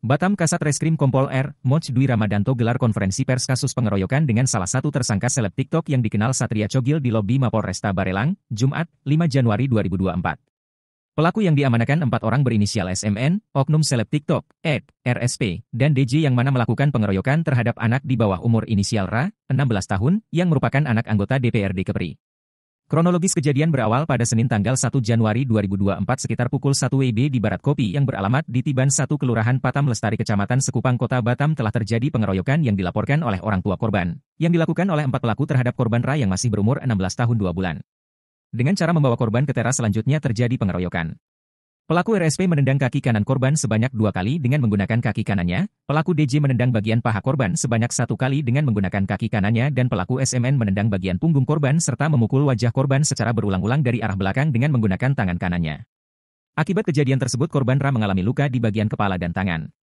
Batam Kasat Reskrim Kompol R, Moj Dwi Ramadanto gelar konferensi pers kasus pengeroyokan dengan salah satu tersangka seleb TikTok yang dikenal Satria Cogil di lobi Mapolresta Barelang, Jumat, 5 Januari 2024. Pelaku yang diamanakan empat orang berinisial SMN, Oknum Seleb TikTok, Ed, RSP, dan DJ yang mana melakukan pengeroyokan terhadap anak di bawah umur inisial RA, 16 tahun, yang merupakan anak anggota DPRD Kepri. Kronologis kejadian berawal pada Senin tanggal 1 Januari 2024 sekitar pukul 1 WIB di Barat Kopi yang beralamat di Tiban 1 Kelurahan Patam Lestari Kecamatan Sekupang Kota Batam telah terjadi pengeroyokan yang dilaporkan oleh orang tua korban, yang dilakukan oleh empat pelaku terhadap korban Ra yang masih berumur 16 tahun 2 bulan. Dengan cara membawa korban ke teras selanjutnya terjadi pengeroyokan. Pelaku RSP menendang kaki kanan korban sebanyak dua kali dengan menggunakan kaki kanannya, pelaku DJ menendang bagian paha korban sebanyak satu kali dengan menggunakan kaki kanannya dan pelaku SMN menendang bagian punggung korban serta memukul wajah korban secara berulang-ulang dari arah belakang dengan menggunakan tangan kanannya. Akibat kejadian tersebut korban Ra mengalami luka di bagian kepala dan tangan.